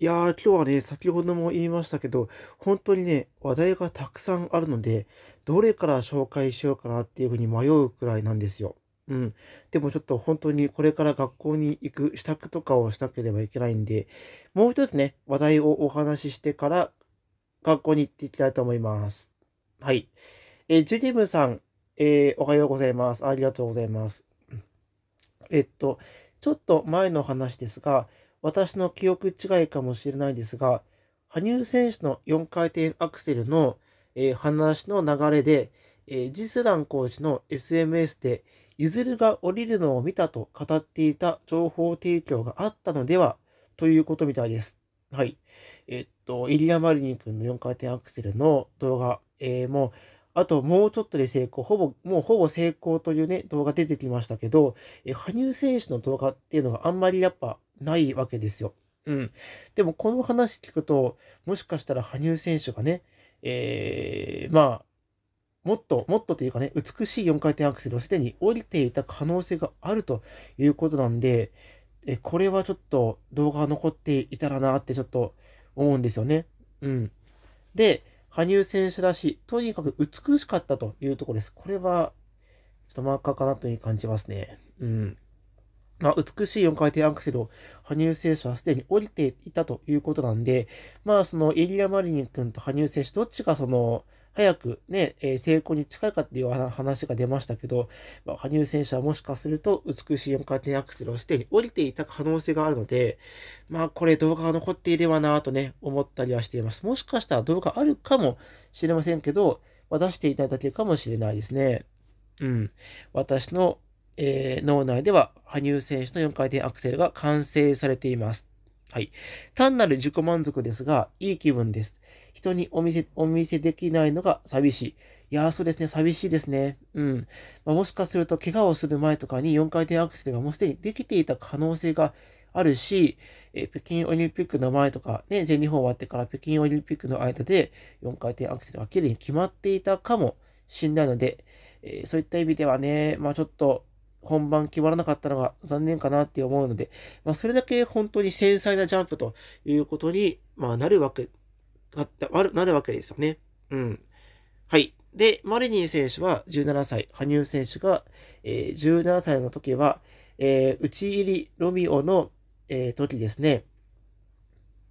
いやー、今日はね、先ほども言いましたけど、本当にね、話題がたくさんあるので、どれから紹介しようかなっていうふうに迷うくらいなんですよ。うん。でもちょっと本当にこれから学校に行く支度とかをしなければいけないんで、もう一つね、話題をお話ししてから学校に行っていきたいと思います。はい。えー、ジュィブさん、えー、おはようございます。ありがとうございます。えっと、ちょっと前の話ですが、私の記憶違いかもしれないですが、羽生選手の4回転アクセルの、えー、話の流れで、えー、ジスランコーチの SMS で、ゆずるが降りるのを見たと語っていた情報提供があったのではということみたいです。はい。えっと、イリア・マリニン君の4回転アクセルの動画、えー、もう、あともうちょっとで成功、ほぼ、もうほぼ成功というね、動画出てきましたけど、え羽生選手の動画っていうのがあんまりやっぱないわけですよ。うん。でもこの話聞くと、もしかしたら羽生選手がね、えー、まあ、もっともっとというかね、美しい4回転アクセルをすでに降りていた可能性があるということなんで、えこれはちょっと動画が残っていたらなってちょっと思うんですよね。うん。で、羽生選手らしい、とにかく美しかったというところです。これは、ちょっとマーカーかなというふうに感じますね。うん。まあ、美しい4回転アクセルを羽生選手はすでに降りていたということなんで、まあ、そのエリア・マリニン君と羽生選手、どっちがその、早くね、えー、成功に近いかっていう話が出ましたけど、まあ、羽生選手はもしかすると美しい4回転アクセルをすでに降りていた可能性があるので、まあこれ動画が残っていればなぁとね、思ったりはしています。もしかしたら動画あるかもしれませんけど、ま出していただけかもしれないですね。うん。私のえー、脳内では羽生選手の4回転アクセルが完成されています。はい。単なる自己満足ですが、いい気分です。人にお見せ、お見せできないのが寂しい。いやー、そうですね、寂しいですね。うん。まあ、もしかすると、怪我をする前とかに4回転アクセルがもうすでにできていた可能性があるし、え北京オリンピックの前とか、ね、全日本終わってから北京オリンピックの間で4回転アクセルが綺麗に決まっていたかもしれないので、えー、そういった意味ではね、まあちょっと、本番決まらなかったのが残念かなって思うので、まあ、それだけ本当に繊細なジャンプということに、まあ、なるわけ、なるわけですよね。うん。はい。で、マリニン選手は17歳、羽生選手が、えー、17歳の時は、えー、打ち入りロミオの、えー、時ですね。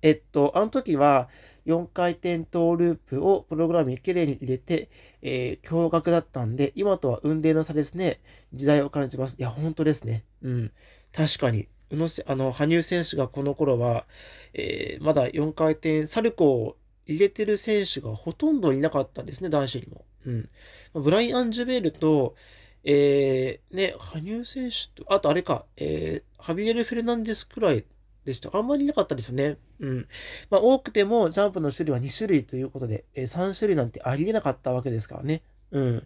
えっと、あの時は4回転トーループをプログラムにきれいに入れて、えー、驚愕だったんで、今とは雲泥の差ですね、時代を感じます。いや、本当ですね。うん。確かに。宇野あの、羽生選手がこの頃は、えー、まだ4回転サルコーを入れてる選手がほとんどいなかったんですね、男子にも。うん。ブライアン・ジュベールと、えー、ね、羽生選手と、あとあれか、えー、ハビエル・フェルナンデスくらいでした。あんまりなかったですよね。うん。まあ、多くてもジャンプの種類は2種類ということで、えー、3種類なんてありえなかったわけですからね。うん。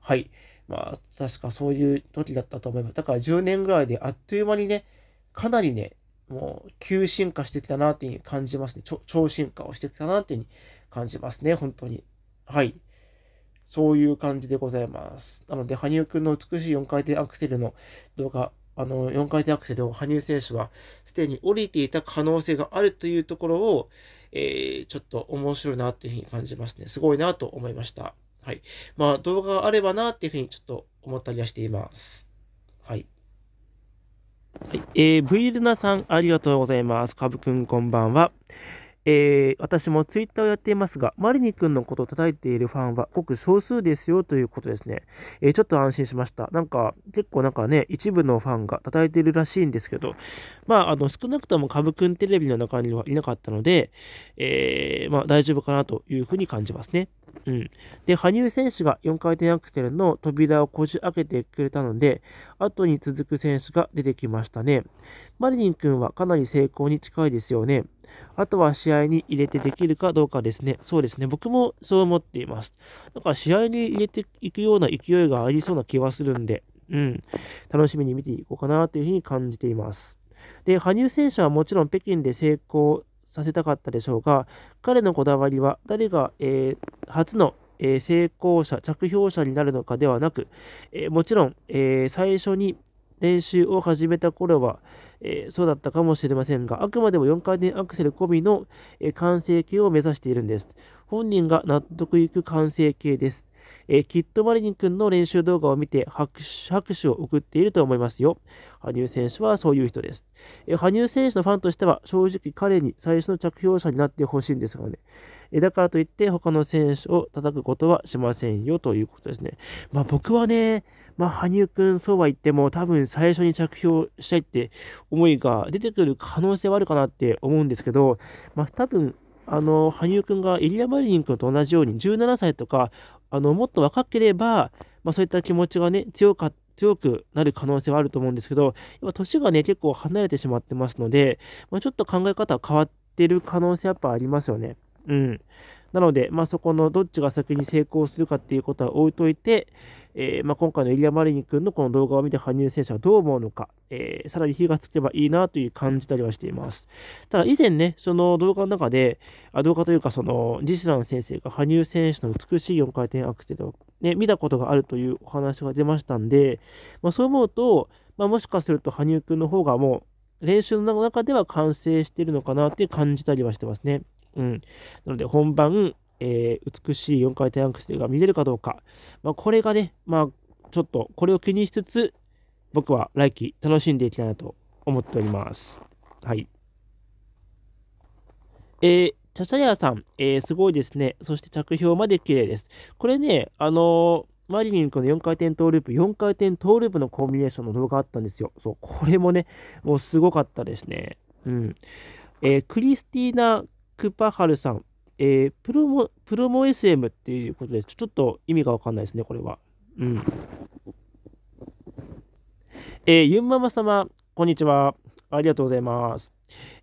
はい。まあ、確かそういう時だったと思います。だから10年ぐらいであっという間にね、かなりね、もう急進化してきたなっていう感じますね。超進化をしてきたなっていう感じますね、本当に。はい。そういう感じでございます。なので、羽生くんの美しい4回転アクセルの動画、あの4回転アクセルを羽生選手はすでに降りていた可能性があるというところを、えー、ちょっと面白いなっていうふうに感じますね。すごいなと思いました。はい。まあ、動画があればなっていうふうにちょっと思ったりはしています。はい。はい、えー、V ルナさん、ありがとうございます。かぶくん、こんばんは。えー、私もツイッターをやっていますが、マリニ君のことを叩いているファンはごく少数ですよということですね。えー、ちょっと安心しました。なんか、結構なんかね、一部のファンが叩いているらしいんですけど、まあ、あの、少なくともカブくんテレビの中にはいなかったので、えー、まあ、大丈夫かなというふうに感じますね。うん、で羽生選手が4回転アクセルの扉をこじ開けてくれたので、後に続く選手が出てきましたね。マリリン君はかなり成功に近いですよね。あとは試合に入れてできるかどうかですね。そうですね。僕もそう思っています。だから試合に入れていくような勢いがありそうな気はするんで、うん、楽しみに見ていこうかなというふうに感じています。で、羽生選手はもちろん北京で成功させたかったでしょうが、彼のこだわりは誰が、えー、初の、えー、成功者、着氷者になるのかではなく、えー、もちろん、え最初に練習を始めた頃は、えー、そうだったかもしれませんが、あくまでも4回転アクセル込みの、えー、完成形を目指しているんです。本人が納得いく完成形です。えー、きっとマリニ君の練習動画を見て拍手を送っていると思いますよ。羽生選手はそういう人です。えー、羽生選手のファンとしては正直彼に最初の着氷者になってほしいんですがね。えー、だからといって他の選手を叩くことはしませんよということですね。まあ僕はね、まあ羽生君そうは言っても多分最初に着氷したいって思いが出てくる可能性はあるかなって思うんですけど、まあ、多分あの羽生君がイリア・マリニン君と同じように17歳とかあのもっと若ければ、まあ、そういった気持ちがね強か強くなる可能性はあると思うんですけど、やっ年がね、結構離れてしまってますので、まあ、ちょっと考え方変わってる可能性やっぱありますよね。うん。なので、まあ、そこのどっちが先に成功するかっていうことは置いといて、えー、まあ、今回のエリア・マリニ君のこの動画を見て羽生選手はどう思うのか、えー、さらに火がつけばいいなという感じたりはしています。ただ以前ね、その動画の中で、あ動画というかそのジスラン先生が羽生選手の美しい4回転アクセルを、ね、見たことがあるというお話が出ましたんで、まあ、そう思うと、まあ、もしかすると羽生君の方がもう練習の中では完成しているのかなって感じたりはしてますね。うん、なので本番、えー、美しい4回転アクセルが見れるかどうか、まあ、これがね、まあ、ちょっとこれを気にしつつ、僕は来季楽しんでいきたいなと思っております。はい。えー、チャチャヤさん、えー、すごいですね。そして着氷まで綺麗です。これね、あのー、マリリン君の4回転トーループ、4回転トーループのコンビネーションの動画あったんですよ。そう、これもね、もうすごかったですね。うん。えー、クリスティーナ・クパハルさん、えー、プロモ、プロモ SM っていうことです。ちょっと意味がわかんないですね、これは。うん。えー、ゆんママ様、こんにちは。ありがとうございます。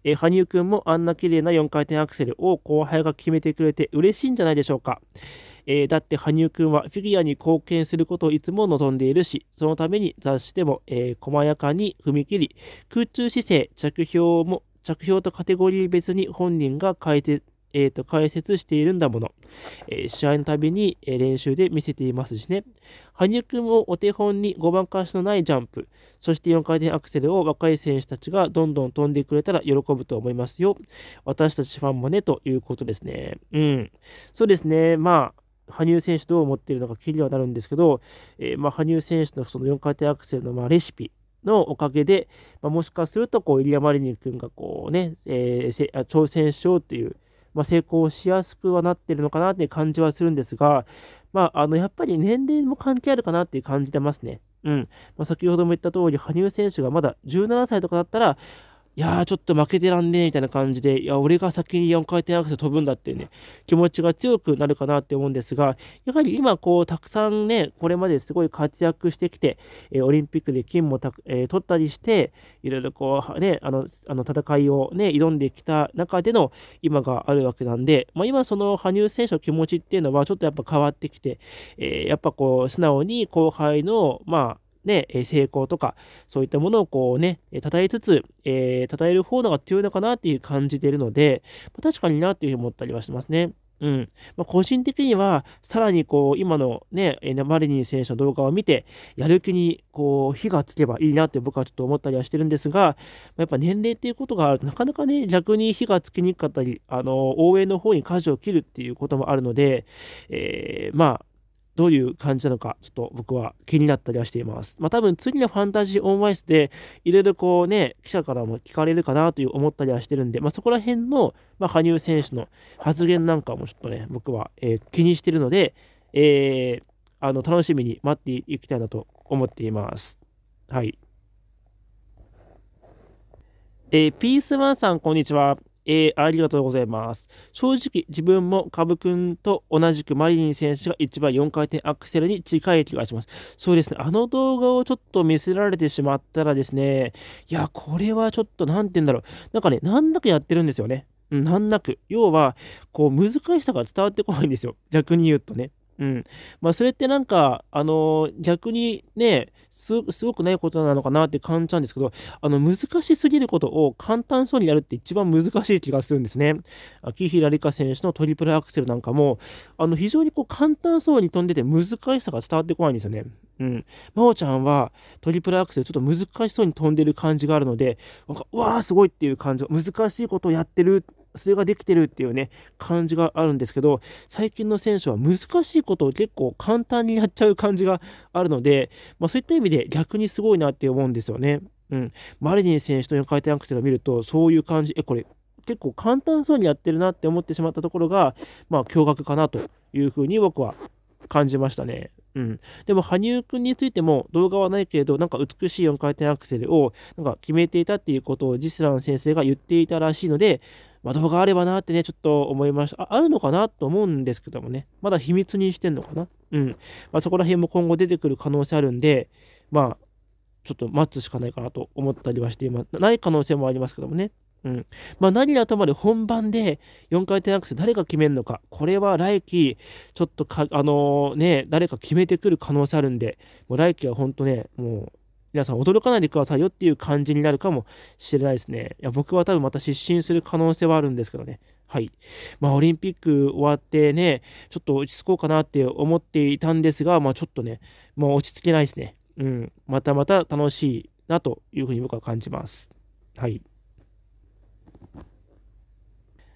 えー、羽生くんもあんな綺麗な4回転アクセルを後輩が決めてくれて嬉しいんじゃないでしょうか。えー、だって羽生くんはフィギュアに貢献することをいつも望んでいるし、そのために雑誌でも、えー、細やかに踏み切り、空中姿勢、着氷も、着氷とカテゴリー別に本人が解説えーと、解説しているんだもの、えー、試合のたびに、えー、練習で見せていますしね。羽生君をお手本に5番返しのないジャンプ、そして4回転アクセルを若い選手たちがどんどん飛んでくれたら喜ぶと思いますよ。私たちファンもね、ということですね。うん。そうですね。まあ、羽生選手どう思っているのか気にはなるんですけど、えー、まあ、羽生選手のその4回転アクセルのまレシピのおかげで、まあ、もしかするとこうイリア・マリニン君がこうね、ねえ挑戦しようというまあ、成功しやすくはなってるのかなっていう感じはするんですが、まあ、あの、やっぱり年齢も関係あるかなっていう感じてますね。うん。まあ、先ほども言った通り、羽生選手がまだ17歳とかだったら、いやーちょっと負けてらんねえみたいな感じで、いや、俺が先に4回転アクセル飛ぶんだっていうね、気持ちが強くなるかなって思うんですが、やはり今、こう、たくさんね、これまですごい活躍してきて、えー、オリンピックで金もた、えー、取ったりして、いろいろこう、ね、あの、あの戦いをね、挑んできた中での今があるわけなんで、まあ、今、その羽生選手の気持ちっていうのは、ちょっとやっぱ変わってきて、えー、やっぱこう、素直に後輩の、まあ、ね、成功とか、そういったものをこうね、称えつつ、えー、称える方のが強いのかなっていう感じているので、まあ、確かになっていうふうに思ったりはしてますね。うん。まあ、個人的には、さらにこう、今のね、マリニー選手の動画を見て、やる気にこう、火がつけばいいなって僕はちょっと思ったりはしてるんですが、やっぱ年齢っていうことがあると、なかなかね、逆に火がつきにくかったり、あの、応援の方に舵を切るっていうこともあるので、えー、まあ、どういう感じなのか、ちょっと僕は気になったりはしています。まあ多分次のファンタジーオンワイスで、いろいろこうね、記者からも聞かれるかなという思ったりはしてるんで、まあそこら辺の、まあ、羽生選手の発言なんかもちょっとね、僕は、えー、気にしてるので、えー、あの楽しみに待っていきたいなと思っています。はい。えー、ピースワンさん、こんにちは。えー、ありがとうございます。正直、自分もカブ君と同じくマリリン選手が一番4回転アクセルに近い気がします。そうですね、あの動画をちょっと見せられてしまったらですね、いや、これはちょっと、なんて言うんだろう。なんかね、なんだかやってるんですよね。難なく。要は、こう、難しさが伝わってこないんですよ。逆に言うとね。うん。まあ、それってなんか、あのー、逆にねす、すごくないことなのかなって感じたんですけど、あの、難しすぎることを簡単そうにやるって一番難しい気がするんですね。秋平梨花選手のトリプルアクセルなんかも、あの、非常にこう、簡単そうに飛んでて難しさが伝わってこないんですよね。うん。真央ちゃんはトリプルアクセルちょっと難しそうに飛んでる感じがあるので、なんか、わーすごいっていう感じ、難しいことをやってるそれができてるっていうね、感じがあるんですけど、最近の選手は難しいことを結構簡単にやっちゃう感じがあるので、まあ、そういった意味で逆にすごいなって思うんですよね。うん、マリニン選手と4回転アクセルを見ると、そういう感じ、え、これ結構簡単そうにやってるなって思ってしまったところが、まあ、驚愕かなというふうに僕は感じましたね。うん、でも羽生君についても動画はないけれどなんか美しい4回転アクセルをなんか決めていたっていうことをジスラン先生が言っていたらしいので、まあ、動画あればなってね、ちょっと思いました。ああるのかなと思うんですけどもね、まだ秘密にしてんのかなうん。まあ、そこら辺も今後出てくる可能性あるんで、まあ、ちょっと待つしかないかなと思ったりはしています。ない可能性もありますけどもね。うん。まあ、何がとまで本番で4回転アクセル誰が決めるのか、これは来季、ちょっとか、あのー、ね、誰か決めてくる可能性あるんで、もう来季は本当ね、もう皆さん驚かないでくださいよっていう感じになるかもしれないですね。いや僕は多分また失神する可能性はあるんですけどね。はい。まあ、オリンピック終わってね、ちょっと落ち着こうかなって思っていたんですが、まあ、ちょっとね、もう落ち着けないですね。うん。またまた楽しいなというふうに僕は感じます。はい。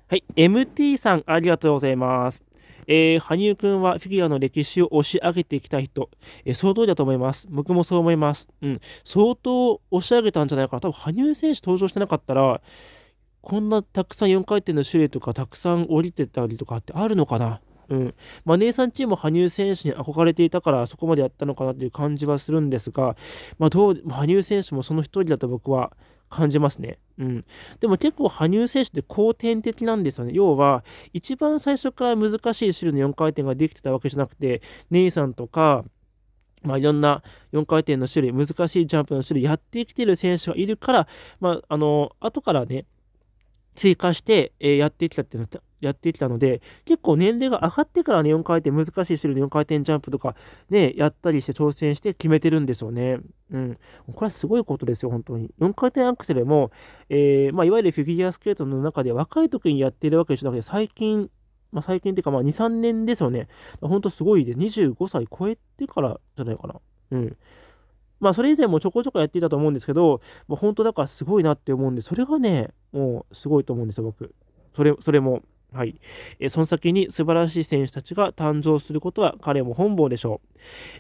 はい。MT さん、ありがとうございます。えー、羽生くんはフィギュアの歴史を押し上げてきた人、えー、その通りだと思います。僕もそう思います。うん。相当押し上げたんじゃないかな。多分、羽生選手登場してなかったら、こんなたくさん4回転の種類とか、たくさん降りてたりとかってあるのかな。うん。まあ、姉さんチームも羽生選手に憧れていたから、そこまでやったのかなという感じはするんですが、まあ、どう、羽生選手もその一人だと僕は、感じますね。うん。でも結構羽生選手って後天的なんですよね。要は、一番最初から難しい種類の4回転ができてたわけじゃなくて、ネイさんとか、まあ、いろんな4回転の種類、難しいジャンプの種類やってきてる選手がいるから、まあ、あの、後からね、追加して、えー、やってきたっていうのはやってきたので、結構年齢が上がってからね、4回転、難しい種類の4回転ジャンプとかね、やったりして挑戦して決めてるんですよね。うん。これはすごいことですよ、本当に。4回転アクセルも、えー、まあ、いわゆるフィギュアスケートの中で若い時にやってるわけじゃなくて、最近、まあ、最近っていうか、まあ、2、3年ですよね。ほんとすごいです。25歳超えてからじゃないかな。うん。まあ、それ以前もちょこちょこやっていたと思うんですけど、まあ、本当だからすごいなって思うんで、それがね、もうすごいと思うんですよ、僕。それ、それも。はい。えその先に素晴らしい選手たちが誕生することは彼も本望でしょう。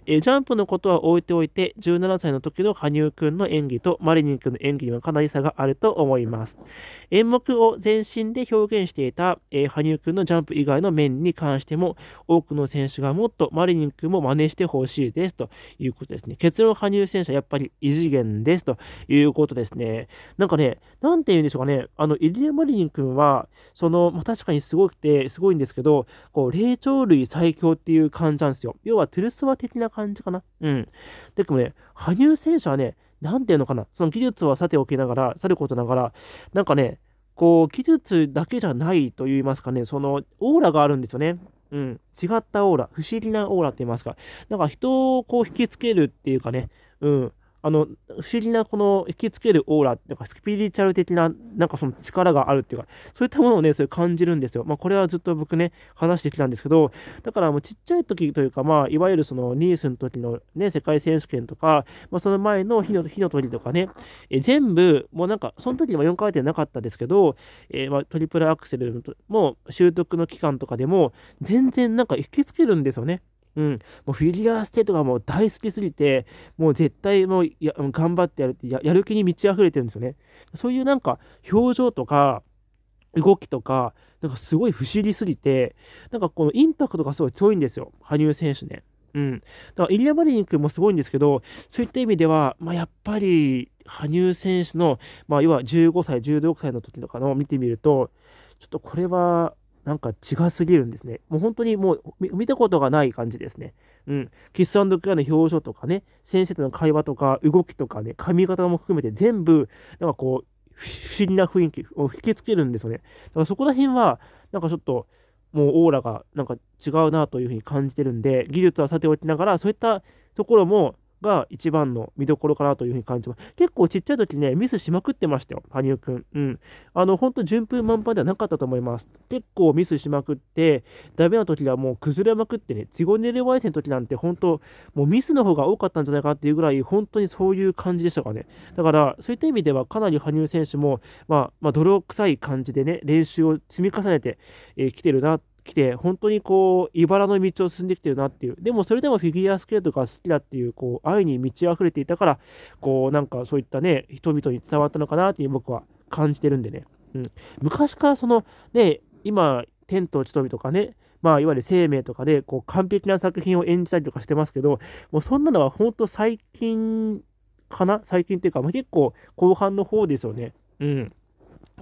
えジャンプのことは置いておいて、17歳の時の羽生くんの演技とマリニンくんの演技にはかなり差があると思います。演目を全身で表現していた、え羽生くんのジャンプ以外の面に関しても、多くの選手がもっとマリニンくんも真似してほしいですということですね。結論、羽生選手はやっぱり異次元ですということですね。なんかね、なんて言うんでしょうかね、あの、入江マリニンくんは、その、まあ、確かにすごくて、すごいんですけど、こう、霊長類最強っていう感じなんですよ。要は、トゥルスワ的な感じかな。うん。でもね、羽生選手はね、なんていうのかな、その技術はさておきながら、さることながら、なんかね、こう、技術だけじゃないと言いますかね、その、オーラがあるんですよね。うん、違ったオーラ、不思議なオーラって言いますか、なんか人をこう引きつけるっていうかね、うん、あの、不思議なこの引きつけるオーラ、なんかスピリチュアル的な、なんかその力があるっていうか、そういったものをね、それ感じるんですよ。まあ、これはずっと僕ね、話してきたんですけど、だからもうちっちゃい時というか、まあ、いわゆるそのニースの時のね、世界選手権とか、まあ、その前の火の火の鳥とかね、え全部、もうなんか、その時には4回転なかったですけど、えー、まあ、トリプルアクセルも習得の期間とかでも、全然なんか引きつけるんですよね。うん、もうフィギュアスケートがもう大好きすぎて、もう絶対もうや頑張ってやるや、やる気に満ち溢れてるんですよね。そういうなんか表情とか、動きとか、なんかすごい不思議すぎて、なんかこのインパクトがすごい強いんですよ、羽生選手ね。うん。だからイリア・マリニン君もすごいんですけど、そういった意味では、まあ、やっぱり、羽生選手の、まあ、要は15歳、16歳の時とかのを見てみると、ちょっとこれはなんか違すぎるんですね。もう本当にもう見たことがない感じですね。うん。キスクラの表情とかね、先生との会話とか、動きとかね、髪型も含めて全部、なんかこう、不思議な雰囲気を引きつけるんですよね。だからそこら辺は、なんかちょっと、もうオーラがなんか違うなというふうに感じてるんで、技術はさておきながら、そういったところもが一番の見どころかなというふうに感じます。結構ちっちゃい時ね、ミスしまくってましたよ、羽生くん。うん。あの、ほんと順風満帆ではなかったと思います。結構ミスしまくって、ダメな時はもう崩れまくってね、ツゴネレワイセの時なんて本当、もうミスの方が多かったんじゃないかっていうぐらい、本当にそういう感じでしたかね。だから、そういった意味ではかなり羽生選手も、まあ、まあ、泥臭い感じでね、練習を積み重ねてき、えー、てるなって来て、本当にこう、茨の道を進んできてるなっていう。でもそれでもフィギュアスケートが好きだっていう、こう、愛に満ち溢れていたから、こう、なんかそういったね、人々に伝わったのかなっていう僕は感じてるんでね。うん。昔からその、ね、今、天と千富とかね、まあ、いわゆる生命とかで、こう、完璧な作品を演じたりとかしてますけど、もうそんなのは本当最近かな最近っていうか、まあ、結構後半の方ですよね。うん。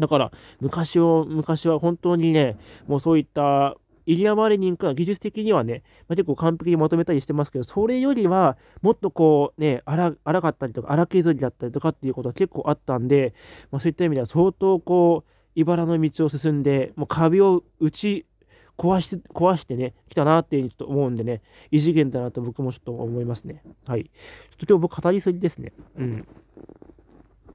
だから、昔を、昔は本当にね、もうそういった、イリア・マリニンかは技術的にはね、まあ、結構完璧にまとめたりしてますけど、それよりは、もっとこうね、荒かったりとか、荒削りだったりとかっていうことは結構あったんで、まあ、そういった意味では相当こう、茨の道を進んで、もう壁を打ち壊して、壊してね、来たなっていうふうにちょっと思うんでね、異次元だなと僕もちょっと思いますね。はい。ちょっと今日僕語りすぎですね。うん。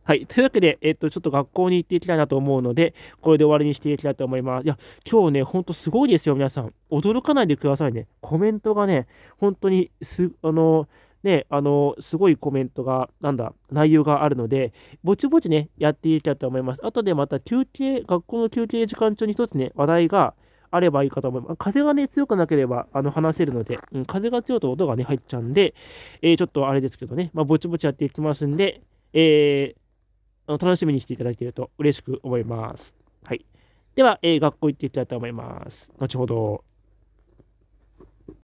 はい。というわけで、えっと、ちょっと学校に行っていきたいなと思うので、これで終わりにしていきたいと思います。いや、今日ね、ほんとすごいですよ、皆さん。驚かないでくださいね。コメントがね、本当にす、あの、ね、あの、すごいコメントが、なんだ、内容があるので、ぼちぼちね、やっていきたいと思います。あとでまた休憩、学校の休憩時間中に一つね、話題が、あればいいかと思います。風がね、強くなければ、あの、話せるので、うん、風が強いと音がね、入っちゃうんで、えー、ちょっとあれですけどね、まあ、ぼちぼちやっていきますんで、えーあの楽しみにしていただけると嬉しく思います。はい。では、えー、学校行っていきたいと思います。後ほど。